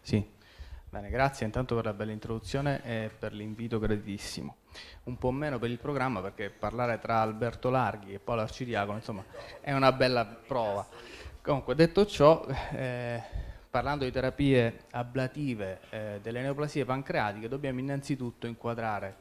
Sì. Bene, grazie intanto per la bella introduzione e per l'invito graditissimo. Un po' meno per il programma perché parlare tra Alberto Larghi e Paolo Arcidiacono insomma, è una bella prova. Comunque, detto ciò, eh, parlando di terapie ablative eh, delle neoplasie pancreatiche, dobbiamo innanzitutto inquadrare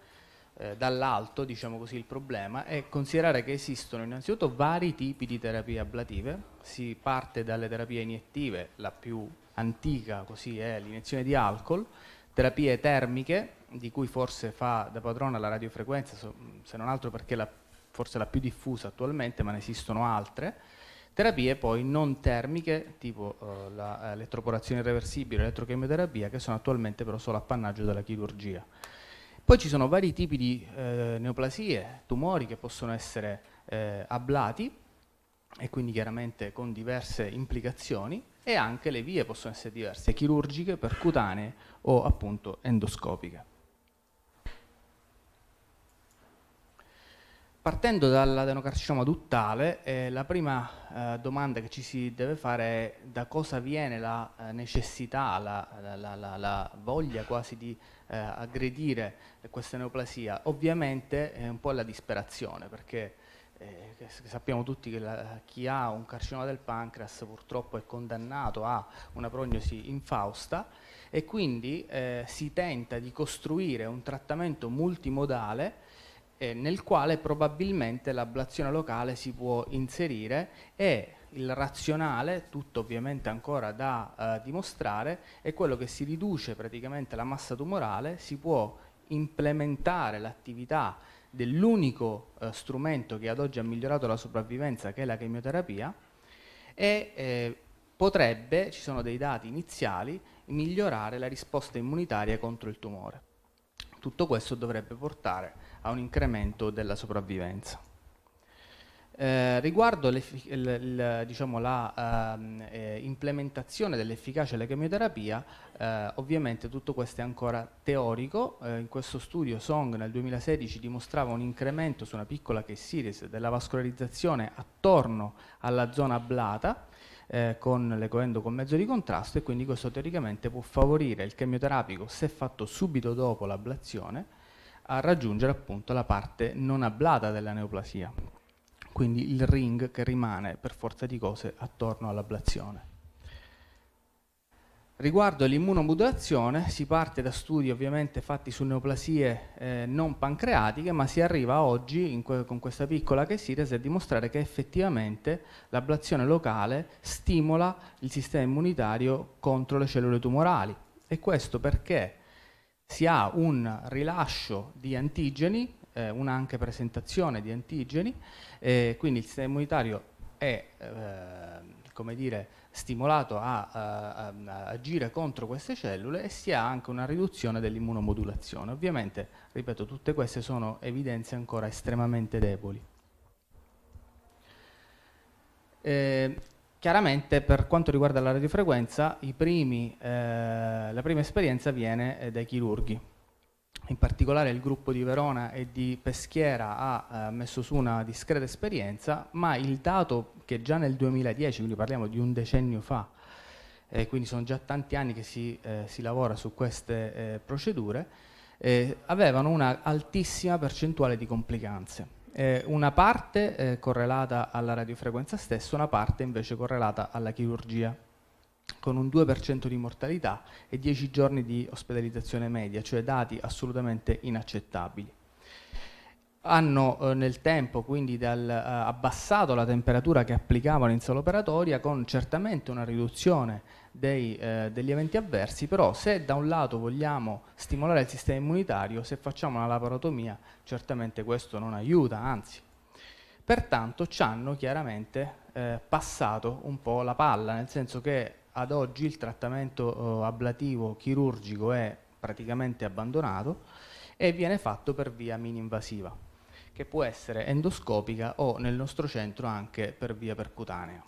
eh, dall'alto diciamo così, il problema e considerare che esistono innanzitutto vari tipi di terapie ablative. Si parte dalle terapie iniettive, la più antica, così è l'iniezione di alcol, terapie termiche, di cui forse fa da padrona la radiofrequenza, se non altro perché la, forse la più diffusa attualmente, ma ne esistono altre, terapie poi non termiche, tipo eh, eh, l'elettroporazione irreversibile, l'elettrochemioterapia, che sono attualmente però solo appannaggio della chirurgia. Poi ci sono vari tipi di eh, neoplasie, tumori che possono essere eh, ablati e quindi chiaramente con diverse implicazioni e anche le vie possono essere diverse, chirurgiche, percutanee o appunto endoscopiche. Partendo dall'adenocarcinoma duttale, eh, la prima eh, domanda che ci si deve fare è da cosa viene la eh, necessità, la, la, la, la, voglia quasi di eh, aggredire questa neoplasia. Ovviamente è un po' la disperazione, perché eh, sappiamo tutti che la, chi ha un carcinoma del pancreas purtroppo è condannato a una prognosi infausta e quindi eh, si tenta di costruire un trattamento multimodale eh, nel quale probabilmente l'ablazione locale si può inserire e il razionale, tutto ovviamente ancora da eh, dimostrare, è quello che si riduce praticamente la massa tumorale, si può implementare l'attività dell'unico eh, strumento che ad oggi ha migliorato la sopravvivenza, che è la chemioterapia, e eh, potrebbe, ci sono dei dati iniziali, migliorare la risposta immunitaria contro il tumore. Tutto questo dovrebbe portare a un incremento della sopravvivenza. Eh, riguardo diciamo, l'implementazione ehm, eh, dell'efficacia della chemioterapia, eh, ovviamente tutto questo è ancora teorico. Eh, in questo studio Song nel 2016 dimostrava un incremento su una piccola case series della vascolarizzazione attorno alla zona ablata eh, con l'ecoendo con mezzo di contrasto e quindi questo teoricamente può favorire il chemioterapico se fatto subito dopo l'ablazione a raggiungere appunto la parte non ablata della neoplasia quindi il ring che rimane per forza di cose attorno all'ablazione. Riguardo all'immunomodulazione si parte da studi ovviamente fatti su neoplasie eh, non pancreatiche ma si arriva oggi que con questa piccola chesiresi a dimostrare che effettivamente l'ablazione locale stimola il sistema immunitario contro le cellule tumorali e questo perché si ha un rilascio di antigeni eh, una anche presentazione di antigeni, eh, quindi il sistema immunitario è eh, come dire, stimolato a, a, a, agire contro queste cellule e si ha anche una riduzione dell'immunomodulazione. Ovviamente, ripeto, tutte queste sono evidenze ancora estremamente deboli. Eh, chiaramente per quanto riguarda la radiofrequenza, primi, eh, la prima esperienza viene eh, dai chirurghi, in particolare il gruppo di Verona e di Peschiera ha eh, messo su una discreta esperienza, ma il dato che già nel 2010, quindi parliamo di un decennio fa, eh, quindi sono già tanti anni che si, eh, si lavora su queste eh, procedure, eh, avevano una altissima percentuale di complicanze. Eh, una parte correlata alla radiofrequenza stessa, una parte invece correlata alla chirurgia con un 2% di mortalità e 10 giorni di ospedalizzazione media, cioè dati assolutamente inaccettabili hanno eh, nel tempo quindi dal, eh, abbassato la temperatura che applicavano in sala operatoria con certamente una riduzione dei, eh, degli eventi avversi, però se da un lato vogliamo stimolare il sistema immunitario, se facciamo una laparotomia certamente questo non aiuta, anzi. Pertanto ci hanno chiaramente eh, passato un po' la palla, nel senso che ad oggi il trattamento eh, ablativo chirurgico è praticamente abbandonato e viene fatto per via mini-invasiva, che può essere endoscopica o nel nostro centro anche per via percutanea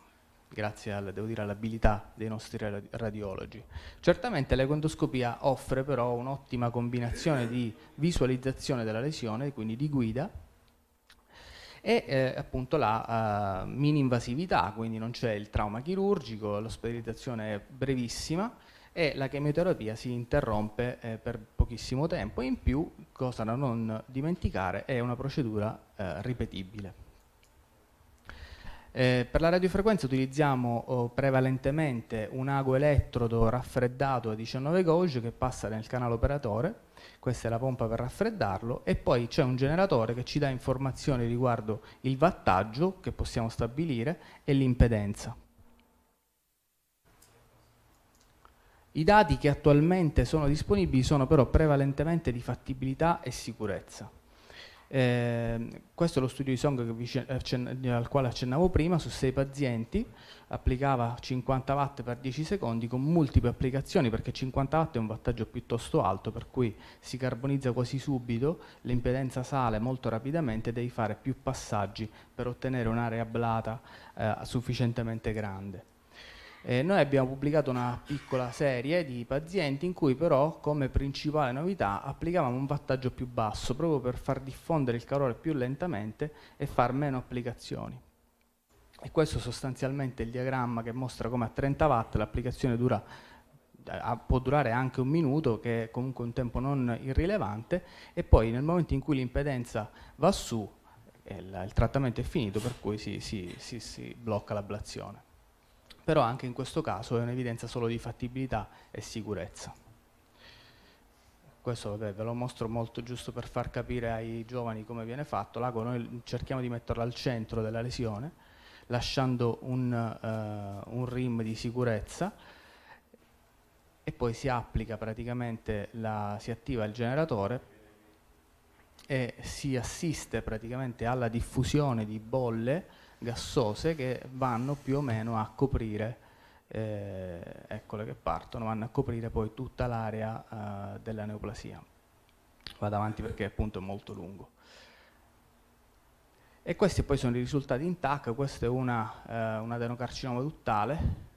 grazie al, all'abilità dei nostri radiologi. Certamente l'ecoendoscopia offre però un'ottima combinazione di visualizzazione della lesione, quindi di guida, e eh, appunto la uh, eh, mini invasività, quindi non c'è il trauma chirurgico, l'ospedalizzazione è brevissima e la chemioterapia si interrompe eh, per pochissimo tempo. In più, cosa da non dimenticare, è una procedura eh, ripetibile. Eh, per la radiofrequenza utilizziamo oh, prevalentemente un ago elettrodo raffreddato a 19 gauge che passa nel canale operatore questa è la pompa per raffreddarlo e poi c'è un generatore che ci dà informazioni riguardo il wattaggio che possiamo stabilire e l'impedenza. I dati che attualmente sono disponibili sono però prevalentemente di fattibilità e sicurezza. Ehm, questo è lo studio di Song al quale accennavo prima, su sei pazienti, applicava 50 watt per 10 secondi con multiple applicazioni perché 50 watt è un wattaggio piuttosto alto per cui si carbonizza quasi subito, l'impedenza sale molto rapidamente, devi fare più passaggi per ottenere un'area blata eh, sufficientemente grande. Eh, noi abbiamo pubblicato una piccola serie di pazienti in cui però come principale novità applicavamo un wattaggio più basso proprio per far diffondere il calore più lentamente e far meno applicazioni. E questo sostanzialmente è il diagramma che mostra come a 30 watt l'applicazione dura eh, può durare anche un minuto, che è comunque un tempo non irrilevante, e poi nel momento in cui l'impedenza va su, il, eh, il trattamento è finito, per cui si, si, si, si blocca l'ablazione però anche in questo caso è un'evidenza solo di fattibilità e sicurezza. Questo vabbè, ve lo mostro molto giusto per far capire ai giovani come viene fatto. L'ago noi cerchiamo di metterla al centro della lesione, lasciando un, eh, un rim di sicurezza e poi si applica praticamente, la, si attiva il generatore e si assiste praticamente alla diffusione di bolle gassose che vanno più o meno a coprire, eh, eccole che partono, vanno a coprire poi tutta l'area eh, della neoplasia. Vado avanti perché appunto è molto lungo. E questi poi sono i risultati in questo è una, eh, un adenocarcinoma duttale,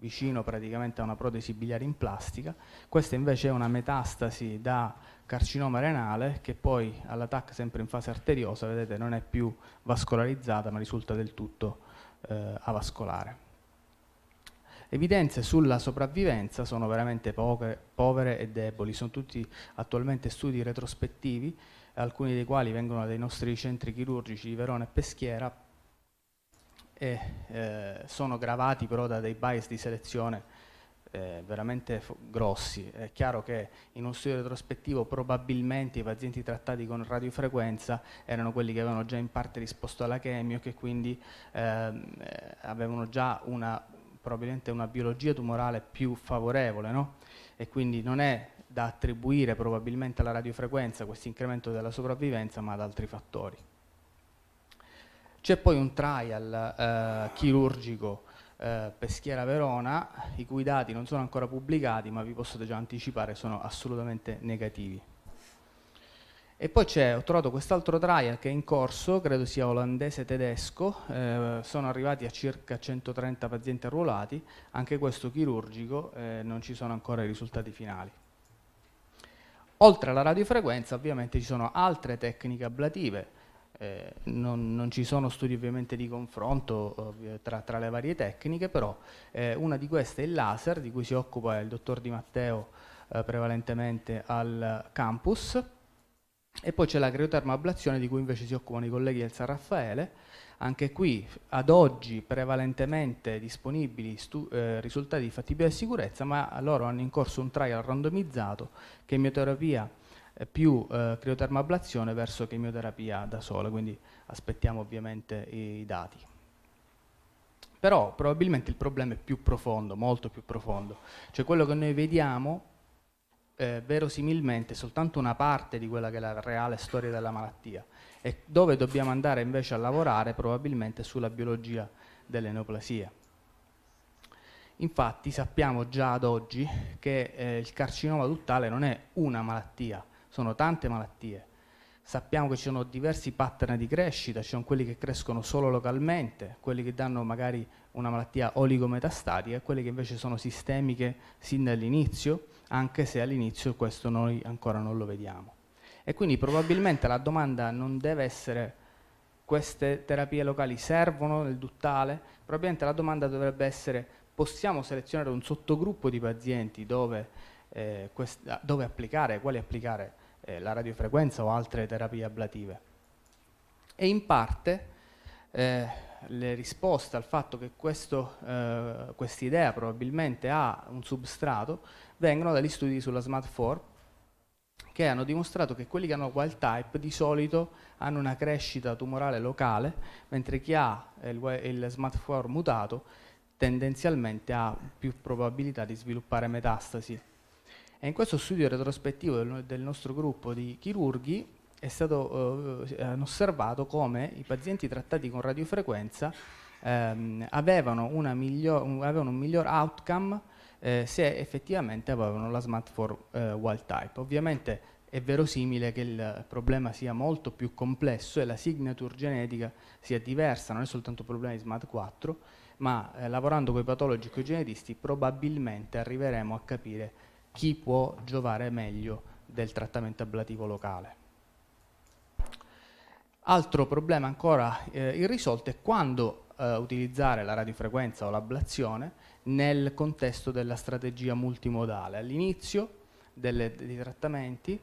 vicino praticamente a una protesi biliare in plastica, questa invece è una metastasi da carcinoma renale che poi all'attacco sempre in fase arteriosa, vedete, non è più vascolarizzata ma risulta del tutto eh, avascolare. Evidenze sulla sopravvivenza sono veramente poche, povere e deboli, sono tutti attualmente studi retrospettivi, alcuni dei quali vengono dai nostri centri chirurgici di Verona e Peschiera, e eh, sono gravati però da dei bias di selezione eh, veramente grossi. È chiaro che in un studio retrospettivo probabilmente i pazienti trattati con radiofrequenza erano quelli che avevano già in parte risposto alla chemio che quindi ehm, eh, avevano già una, probabilmente una biologia tumorale più favorevole no? e quindi non è da attribuire probabilmente alla radiofrequenza questo incremento della sopravvivenza ma ad altri fattori. C'è poi un trial eh, chirurgico eh, Peschiera Verona, i cui dati non sono ancora pubblicati, ma vi posso già anticipare sono assolutamente negativi. E poi c'è, ho trovato quest'altro trial che è in corso, credo sia olandese-tedesco, eh, sono arrivati a circa 130 pazienti arruolati, anche questo chirurgico, eh, non ci sono ancora i risultati finali. Oltre alla radiofrequenza ovviamente ci sono altre tecniche ablative, eh, non, non, ci sono studi ovviamente di confronto tra, tra, le varie tecniche, però eh, una di queste è il laser, di cui si occupa il dottor Di Matteo eh, prevalentemente al campus, e poi c'è la criotermoablazione di cui invece si occupano i colleghi del San Raffaele, anche qui ad oggi prevalentemente disponibili eh, risultati di fattibilità e sicurezza, ma loro hanno in corso un trial randomizzato che in mioterapia eh, più eh, criotermoablazione verso chemioterapia da sola, quindi aspettiamo ovviamente i dati. Però probabilmente il problema è più profondo, molto più profondo, cioè quello che noi vediamo eh, verosimilmente è soltanto una parte di quella che è la reale storia della malattia e dove dobbiamo andare invece a lavorare probabilmente sulla biologia delle neoplasie. Infatti sappiamo già ad oggi che eh, il carcinoma duttale non è una malattia, sono tante malattie. Sappiamo che ci sono diversi pattern di crescita, ci sono quelli che crescono solo localmente, quelli che danno magari una malattia oligometastatica e quelli che invece sono sistemiche sin dall'inizio, anche se all'inizio questo noi ancora non lo vediamo. E quindi probabilmente la domanda non deve essere queste terapie locali servono nel duttale? Probabilmente la domanda dovrebbe essere possiamo selezionare un sottogruppo di pazienti dove, eh, dove applicare, quali applicare eh, la radiofrequenza o altre terapie ablative. E in parte eh, le risposte al fatto che eh, idea probabilmente ha un substrato vengono dagli studi sulla Smart4 che hanno dimostrato che quelli che hanno wild type di solito hanno una crescita tumorale locale, mentre chi ha il, il Smart4 mutato tendenzialmente ha più probabilità di sviluppare metastasi e in questo studio retrospettivo del, del nostro gruppo di chirurghi è stato eh, eh osservato come i pazienti trattati con radiofrequenza ehm, avevano, miglior, un, avevano, un, miglior outcome eh, se effettivamente avevano la smartphone eh, wild type. Ovviamente è verosimile che il problema sia molto più complesso e la signature genetica sia diversa, non è soltanto un problema di SMAT 4, ma eh, lavorando con i patologi e con i genetisti probabilmente arriveremo a capire chi può giovare meglio del trattamento ablativo locale. Altro problema ancora eh, irrisolto è quando eh, utilizzare la radiofrequenza o l'ablazione nel contesto della strategia multimodale. All'inizio dei trattamenti,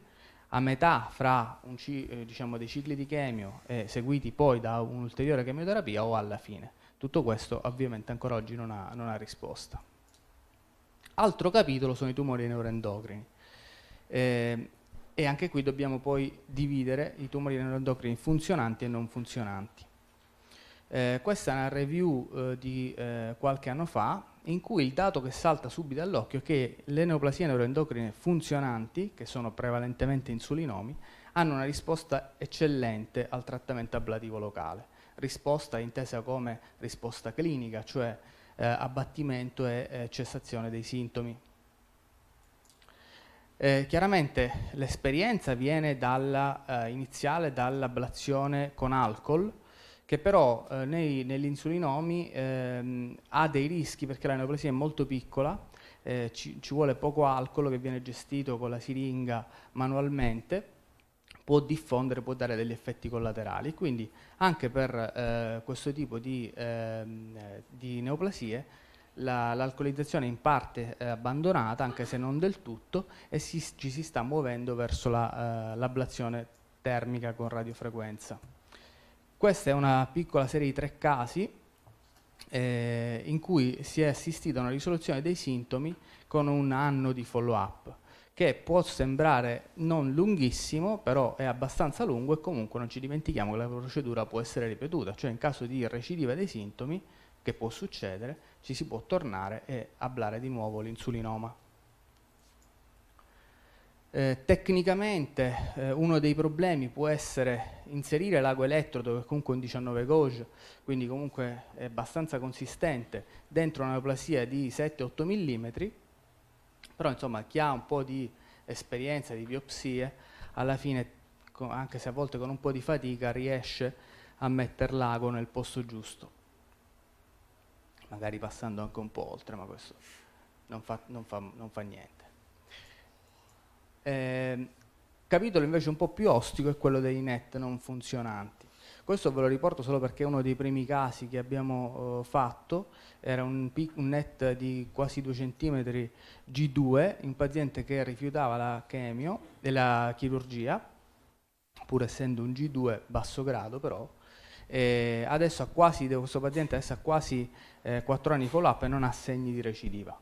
a metà fra un, eh, diciamo dei cicli di chemio seguiti poi da un'ulteriore chemioterapia o alla fine. Tutto questo ovviamente ancora oggi non ha, non ha risposta. Altro capitolo sono i tumori neuroendocrini. Eh, e anche qui dobbiamo poi dividere i tumori neuroendocrini funzionanti e non funzionanti. Eh, questa è una review eh, di eh, qualche anno fa in cui il dato che salta subito all'occhio è che le neoplasie neuroendocrine funzionanti, che sono prevalentemente insulinomi, hanno una risposta eccellente al trattamento ablativo locale, risposta intesa come risposta clinica, cioè eh, abbattimento e eh, cessazione dei sintomi. Eh, chiaramente l'esperienza viene dalla, eh, iniziale dall'ablazione con alcol, che però eh, negli insulinomi ehm, ha dei rischi perché la neoplasia è molto piccola, eh, ci, ci vuole poco alcol che viene gestito con la siringa manualmente può diffondere, può dare degli effetti collaterali. Quindi anche per eh, questo tipo di, ehm, eh, di neoplasie l'alcolizzazione la, in parte eh, abbandonata, anche se non del tutto, e si, ci si sta muovendo verso l'ablazione la, eh, termica con radiofrequenza. Questa è una piccola serie di tre casi eh, in cui si è assistita a una risoluzione dei sintomi con un anno di follow-up che può sembrare non lunghissimo, però è abbastanza lungo e comunque non ci dimentichiamo che la procedura può essere ripetuta, cioè in caso di recidiva dei sintomi, che può succedere, ci si può tornare e ablare di nuovo l'insulinoma. Eh, tecnicamente eh, uno dei problemi può essere inserire l'ago elettrodo, che comunque è un 19 gauge, quindi comunque è abbastanza consistente, dentro una neoplasia di 7-8 mm, però insomma chi ha un po' di esperienza di biopsie, alla fine, anche se a volte con un po' di fatica, riesce a mettere l'ago nel posto giusto, magari passando anche un po' oltre, ma questo non fa, non fa, non fa niente. Eh, capitolo invece un po' più ostico è quello dei net non funzionanti. Questo ve lo riporto solo perché è uno dei primi casi che abbiamo eh, fatto, era un, un, net di quasi 2 cm G2 un paziente che rifiutava la chemio e la chirurgia, pur essendo un G2 basso grado però, e adesso quasi, questo paziente adesso ha quasi eh, 4 anni di follow up e non ha segni di recidiva.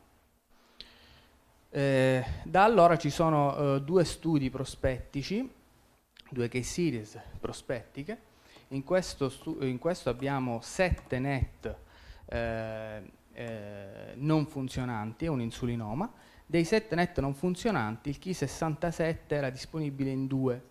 Eh, da allora ci sono eh, due studi prospettici, due case series prospettiche, in questo, in questo abbiamo 7 NET eh, eh, non funzionanti, è un insulinoma. Dei 7 NET non funzionanti, il Ki67 era disponibile in due,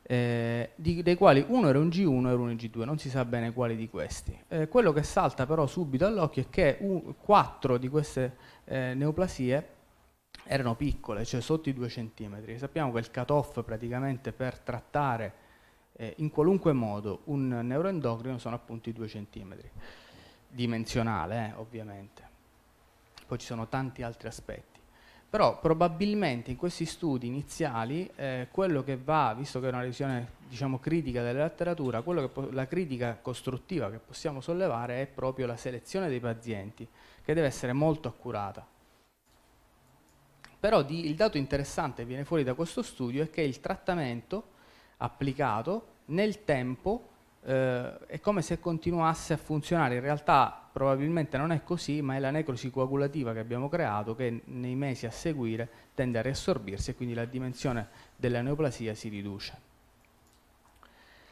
eh, di, dei quali uno era un G1 e uno un G2, non si sa bene quali di questi. Eh, quello che salta però subito all'occhio è che un, quattro di queste eh, neoplasie erano piccole, cioè sotto i 2 cm. Sappiamo che il cut-off praticamente per trattare eh, in qualunque modo un neuroendocrino sono appunto i 2 cm, dimensionale eh, ovviamente. Poi ci sono tanti altri aspetti. Però probabilmente in questi studi iniziali eh, quello che va, visto che è una revisione diciamo, critica della letteratura, la critica costruttiva che possiamo sollevare è proprio la selezione dei pazienti, che deve essere molto accurata. Però di, il dato interessante che viene fuori da questo studio è che il trattamento applicato nel tempo eh, è come se continuasse a funzionare. In realtà probabilmente non è così, ma è la necrosi coagulativa che abbiamo creato che nei mesi a seguire tende a riassorbirsi e quindi la dimensione della neoplasia si riduce.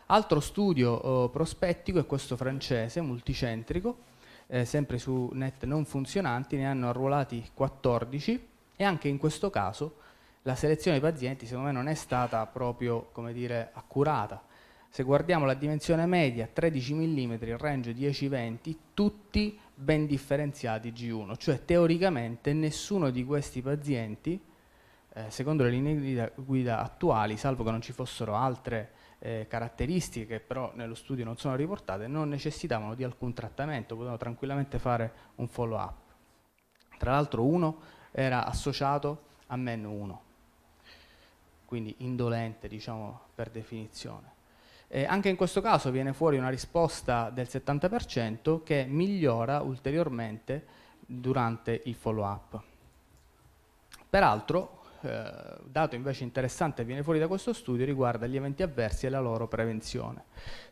Altro studio eh, prospettico è questo francese, multicentrico, eh, sempre su net non funzionanti, ne hanno arruolati 14 e anche in questo caso la selezione dei pazienti secondo me non è stata proprio come dire, accurata. Se guardiamo la dimensione media 13 mm, il range 10-20, tutti ben differenziati G1, cioè teoricamente nessuno di questi pazienti, eh, secondo le linee guida, guida, attuali, salvo che non ci fossero altre eh, caratteristiche che però nello studio non sono riportate, non necessitavano di alcun trattamento, potevano tranquillamente fare un follow up. Tra l'altro uno era associato a meno 1 quindi indolente diciamo, per definizione. Eh, anche in questo caso viene fuori una risposta del 70% che migliora ulteriormente durante il follow-up. Peraltro, eh, dato invece interessante che viene fuori da questo studio, riguarda gli eventi avversi e la loro prevenzione.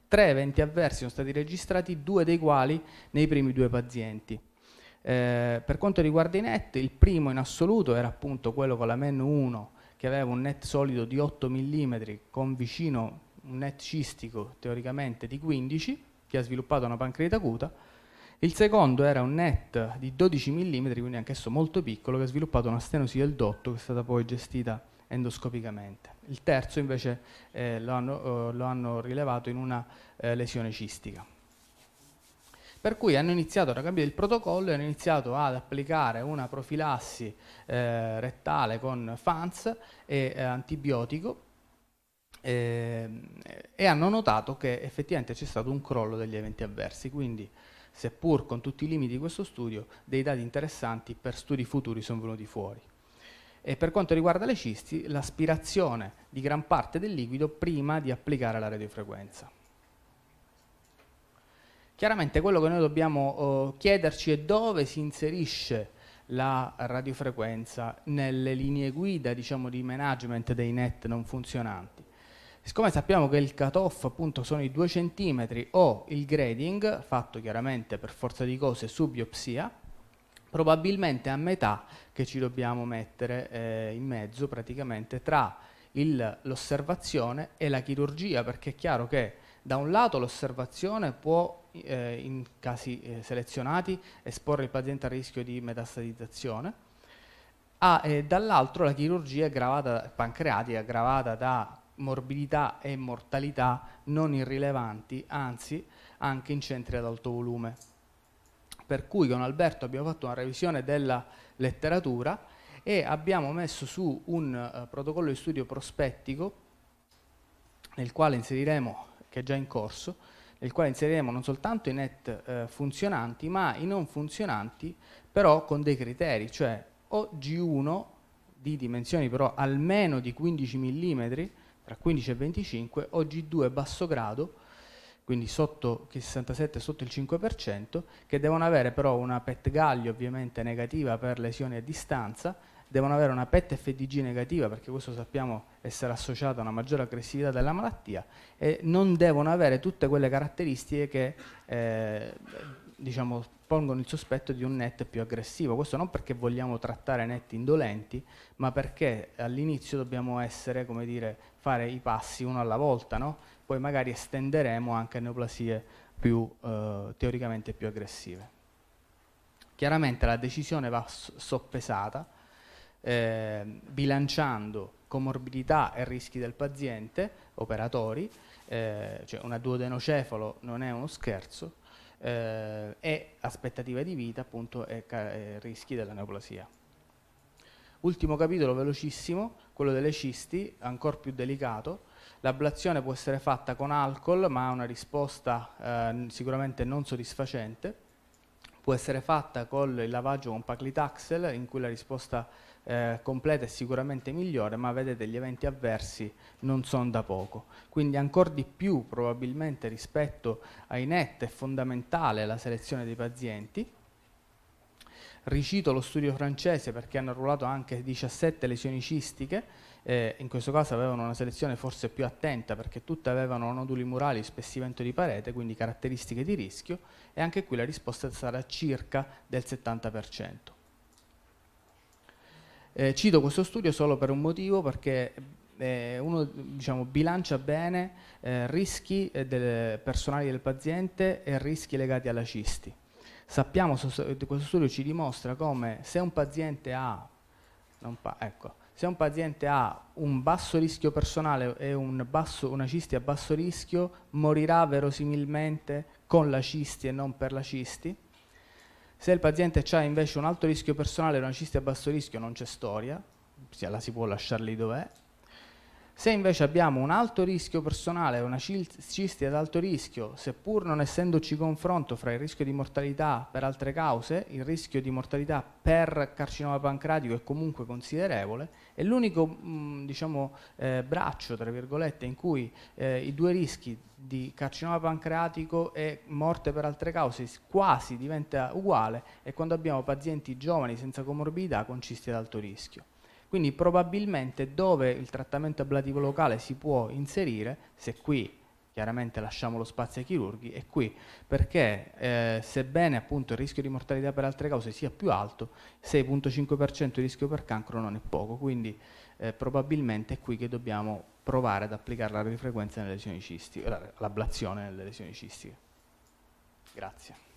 Tre eventi avversi sono stati registrati, due dei quali nei primi due pazienti. Eh, per quanto riguarda i NET, il primo in assoluto era appunto quello con la MEN 1 che aveva un net solido di 8 mm con vicino un net cistico teoricamente di 15 che ha sviluppato una pancreatite acuta il secondo era un net di 12 mm, quindi anch'esso molto piccolo, che ha sviluppato una stenosi del dotto che è stata poi gestita endoscopicamente. Il terzo invece eh, lo, hanno, eh, lo, hanno, rilevato in una eh, lesione cistica per cui hanno iniziato a cambiare il protocollo e hanno iniziato ad applicare una profilassi eh, rettale con FANS e eh, antibiotico eh, e hanno notato che effettivamente c'è stato un crollo degli eventi avversi, quindi seppur con tutti i limiti di questo studio, dei dati interessanti per studi futuri sono venuti fuori. E per quanto riguarda le cisti, l'aspirazione di gran parte del liquido prima di applicare la radiofrequenza. Chiaramente quello che noi dobbiamo eh, chiederci è dove si inserisce la radiofrequenza nelle linee guida diciamo, di management dei net non funzionanti. Siccome sappiamo che il cutoff appunto sono i 2 cm o il grading, fatto chiaramente per forza di cose su biopsia, probabilmente a metà che ci dobbiamo mettere eh, in mezzo praticamente tra l'osservazione e la chirurgia, perché è chiaro che da un lato l'osservazione può eh, in casi eh, selezionati, esporre il paziente a rischio di metastatizzazione, ha ah, dall'altro la chirurgia gravata, pancreatica gravata da morbidità e mortalità non irrilevanti, anzi anche in centri ad alto volume. Per cui con Alberto abbiamo fatto una revisione della letteratura e abbiamo messo su un uh, protocollo di studio prospettico nel quale inseriremo, che è già in corso, nel quale inseriremo non soltanto i net eh, funzionanti, ma i non funzionanti, però con dei criteri, cioè o G1 di dimensioni però almeno di 15 mm, tra 15 e 25, o G2 basso grado, quindi sotto 67 sotto il 5%, che devono avere però una PET gaglio ovviamente negativa per lesioni a distanza devono avere una PET FDG negativa perché questo sappiamo essere associato a una maggiore aggressività della malattia e non devono avere tutte quelle caratteristiche che eh, diciamo, pongono il sospetto di un NET più aggressivo. Questo non perché vogliamo trattare NET indolenti, ma perché all'inizio dobbiamo essere, come dire, fare i passi uno alla volta, no? poi magari estenderemo anche a neoplasie più, eh, teoricamente più aggressive. Chiaramente la decisione va soppesata eh, bilanciando comorbidità e rischi del paziente, operatori, eh, cioè una duodenocefalo non è uno scherzo, eh, e aspettative di vita appunto e, e rischi della neoplasia. Ultimo capitolo velocissimo, quello delle cisti, ancora più delicato. L'ablazione può essere fatta con alcol, ma ha una risposta eh, sicuramente non soddisfacente. Può essere fatta con il lavaggio con paclitaxel, in cui la risposta eh, completa è sicuramente migliore, ma vedete gli eventi avversi non sono da poco. Quindi ancora di più probabilmente rispetto ai NET è fondamentale la selezione dei pazienti. Ricito lo studio francese perché hanno arruolato anche 17 lesioni cistiche, eh, in questo caso avevano una selezione forse più attenta perché tutte avevano noduli murali, spessimento di parete, quindi caratteristiche di rischio e anche qui la risposta sarà circa del 70%. Eh, cito questo studio solo per un motivo, perché eh, uno diciamo, bilancia bene eh, rischi eh, del personali del paziente e rischi legati alla cisti. Sappiamo, questo studio ci dimostra come se un paziente ha, pa ecco, se un, paziente ha un basso rischio personale e un basso, una cisti a basso rischio, morirà verosimilmente con la cisti e non per la cisti se il paziente ha invece un alto rischio personale, una cisti a basso rischio non c'è storia, la si può lasciare lì dov'è, se invece abbiamo un alto rischio personale, una cisti ad alto rischio, seppur non essendoci confronto fra il rischio di mortalità per altre cause, il rischio di mortalità per carcinoma pancratico è comunque considerevole e l'unico mm, diciamo, eh, braccio tra virgolette, in cui eh, i due rischi di carcinoma pancreatico e morte per altre cause quasi diventa uguale è quando abbiamo pazienti giovani senza comorbidità con cisti ad alto rischio. Quindi probabilmente dove il trattamento ablativo locale si può inserire, se qui chiaramente lasciamo lo spazio ai chirurghi, è qui, perché eh, sebbene appunto il rischio di mortalità per altre cause sia più alto, 6.5% di rischio per cancro non è poco, quindi eh, probabilmente è qui che dobbiamo provare ad applicare la radiofrequenza nelle lesioni cistiche, l'ablazione nelle lesioni cistiche. Grazie.